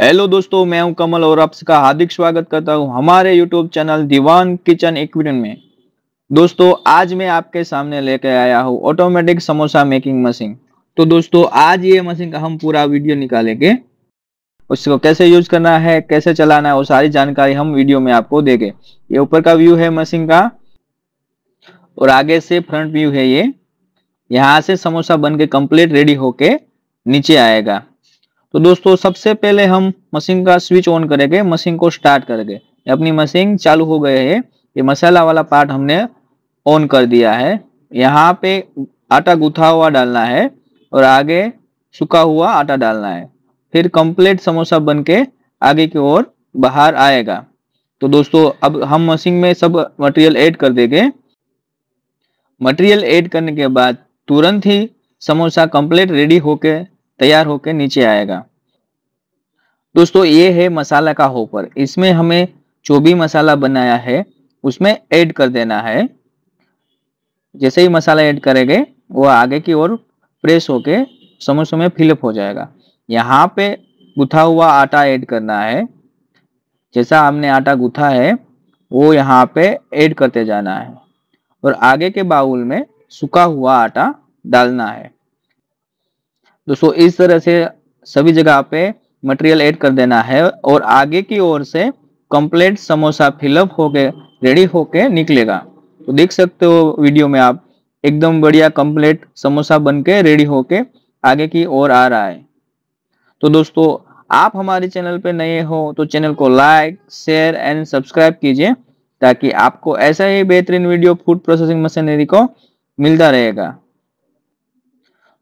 hello दोस्तों मैं हूं कमल और आप सबका हार्दिक स्वागत करता हूं हमारे YouTube channel Diwan kitchen equipment में दोस्तों आज मैं आपके सामने लेके आया हूं ऑटोमेटिक समोसा मेकिंग मशीन तो दोस्तों आज ये मशीन का हम पूरा वीडियो निकालेंगे उसको कैसे यूज करना है कैसे चलाना है वो सारी जानकारी हम वीडियो में आपको देंगे ये ऊपर का व्यू है मशीन का और आगे से फ्रंट व्यू है ये यहाँ से समोसा बन के कम्प्लीट रेडी होके नीचे आएगा तो दोस्तों सबसे पहले हम मशीन का स्विच ऑन करेंगे मशीन को स्टार्ट करेंगे अपनी मशीन चालू हो गए है ये मसाला वाला पार्ट हमने ऑन कर दिया है यहाँ पे आटा गुथा हुआ डालना है और आगे सूखा हुआ आटा डालना है फिर कंप्लीट समोसा बन के आगे की ओर बाहर आएगा तो दोस्तों अब हम मशीन में सब मटेरियल ऐड कर देंगे मटेरियल ऐड करने के बाद तुरंत ही समोसा कंप्लीट रेडी होके तैयार होकर नीचे आएगा दोस्तों ये है मसाला का होपर इसमें हमें जो भी मसाला बनाया है उसमें ऐड कर देना है जैसे ही मसाला ऐड करेंगे वो आगे की ओर प्रेस होके समोसों में फिलअप हो जाएगा यहाँ पे गुथा हुआ आटा ऐड करना है जैसा हमने आटा गुथा है वो यहाँ पे ऐड करते जाना है और आगे के बाउल में सूखा हुआ आटा डालना है दोस्तों इस तरह से सभी जगह पे मटेरियल ऐड कर देना है और आगे की ओर से कंप्लीट समोसा फिलअप होके रेडी होके निकलेगा तो देख सकते हो वीडियो में आप एकदम बढ़िया कंप्लीट समोसा बन के रेडी होके आगे की ओर आ रहा है तो दोस्तों आप हमारे चैनल पे नए हो तो चैनल को लाइक शेयर एंड सब्सक्राइब कीजिए ताकि आपको ऐसा ही बेहतरीन वीडियो फूड प्रोसेसिंग मशीनरी को मिलता रहेगा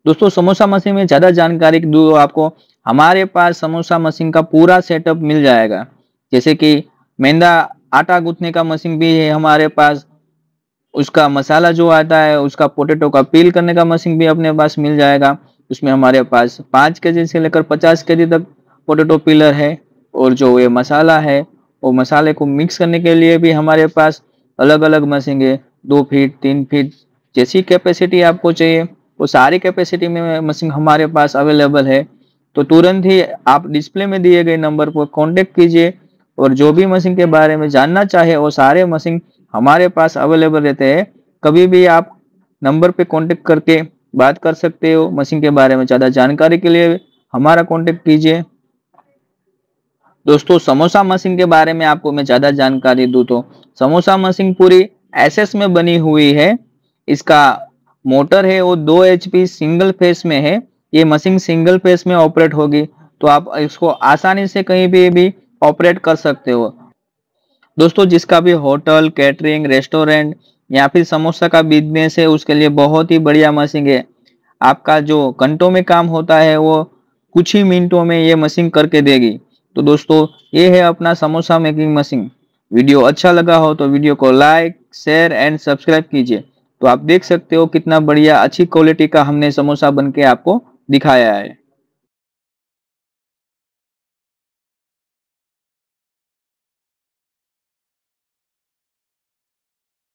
दोस्तों समोसा मशीन में ज्यादा जानकारी दो आपको हमारे पास समोसा मशीन का पूरा सेटअप मिल जाएगा जैसे कि मैदा आटा गूंथने का मशीन भी है हमारे पास उसका मसाला जो आता है उसका पोटेटो का पील करने का मशीन भी अपने पास मिल जाएगा उसमें हमारे पास पाँच के से लेकर पचास के तक पोटेटो पीलर है और जो ये मसाला है वो मसाले को मिक्स करने के लिए भी हमारे पास अलग अलग मशीन है दो फीट तीन फीट जैसी कैपेसिटी आपको चाहिए वो सारी कैपेसिटी में मशीन हमारे पास अवेलेबल है तो तुरंत ही आप डिस्प्ले में दिए गए नंबर पर कॉन्टेक्ट कीजिए और जो भी मशीन के बारे में जानना चाहे वो सारे मशीन हमारे पास अवेलेबल रहते हैं कभी भी आप नंबर पे कांटेक्ट करके बात कर सकते हो मशीन के बारे में ज़्यादा जानकारी के लिए हमारा कांटेक्ट कीजिए दोस्तों समोसा मशीन के बारे में आपको मैं ज़्यादा जानकारी दूँ तो समोसा मशीन पूरी एसएस में बनी हुई है इसका मोटर है वो दो एच सिंगल फेस में है ये मशीन सिंगल फेस में ऑपरेट होगी तो आप इसको आसानी से कहीं भी भी ऑपरेट कर सकते हो दोस्तों जिसका भी होटल कैटरिंग रेस्टोरेंट या फिर समोसा का बिजनेस है उसके लिए बहुत ही बढ़िया मशीन है आपका जो घंटों में काम होता है वो कुछ ही मिनटों में ये मशीन करके देगी तो दोस्तों ये है अपना समोसा मेकिंग मशीन वीडियो अच्छा लगा हो तो वीडियो को लाइक शेयर एंड सब्सक्राइब कीजिए तो आप देख सकते हो कितना बढ़िया अच्छी क्वालिटी का हमने समोसा बन के आपको दिखाया है